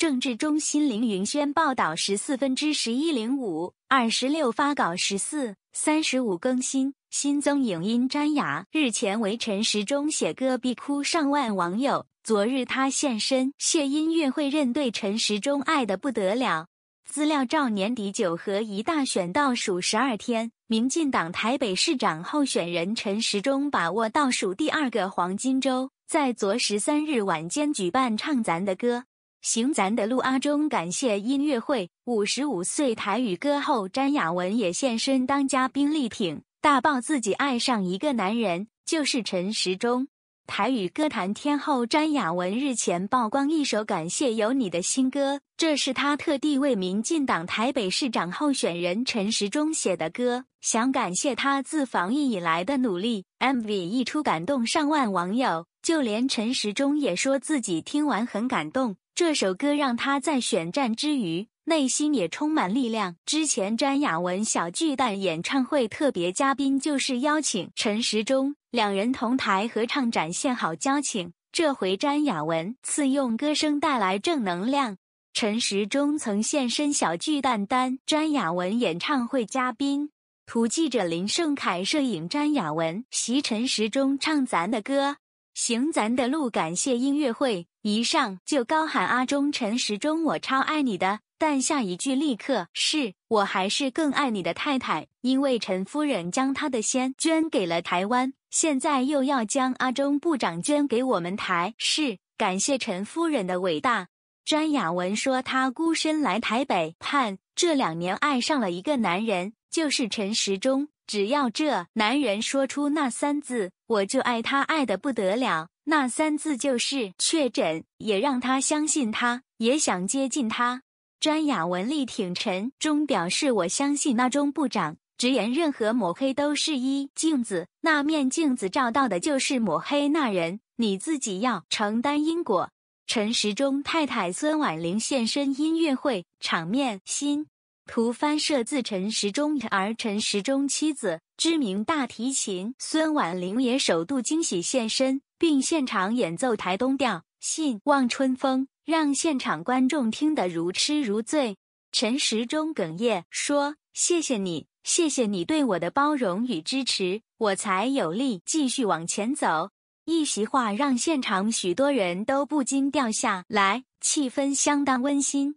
政治中心凌云轩报道：十四分之十一零五二十六发稿十四三十五更新，新增影音詹雅日前为陈时中写歌，必哭上万网友。昨日他现身谢音乐会，认对陈时中爱得不得了。资料照年底九合一大选倒数十二天，民进党台北市长候选人陈时中把握倒数第二个黄金周，在昨十三日晚间举办唱咱的歌。行咱的路，阿中感谢音乐会。五十五岁台语歌后詹雅文也现身当嘉宾力挺，大爆自己爱上一个男人，就是陈时中。台语歌坛天后詹雅文日前曝光一首感谢有你的新歌，这是她特地为民进党台北市长候选人陈时中写的歌，想感谢他自防疫以来的努力。MV 一出，感动上万网友。就连陈时中也说自己听完很感动，这首歌让他在选战之余，内心也充满力量。之前詹雅文小巨蛋演唱会特别嘉宾就是邀请陈时中，两人同台合唱展现好交情。这回詹雅文次用歌声带来正能量，陈时中曾现身小巨蛋担詹雅文演唱会嘉宾。图记者林胜凯摄影詹雅文，席陈时中唱咱的歌。行咱的路，感谢音乐会。一上就高喊阿忠陈时中，我超爱你的。但下一句立刻是我还是更爱你的太太，因为陈夫人将他的先捐给了台湾，现在又要将阿忠部长捐给我们台。是感谢陈夫人的伟大。詹雅文说她孤身来台北，盼这两年爱上了一个男人，就是陈时中，只要这男人说出那三字。我就爱他爱得不得了，那三字就是确诊，也让他相信，他也想接近他。专雅文力挺陈忠表示，我相信那钟部长，直言任何抹黑都是一镜子，那面镜子照到的就是抹黑那人，你自己要承担因果。陈时中太太孙婉玲现身音乐会，场面新。图翻摄自陈时中儿，陈时中妻子知名大提琴孙婉玲也首度惊喜现身，并现场演奏《台东调》《信望春风》，让现场观众听得如痴如醉。陈时中哽咽说：“谢谢你，谢谢你对我的包容与支持，我才有力继续往前走。”一席话让现场许多人都不禁掉下来，气氛相当温馨。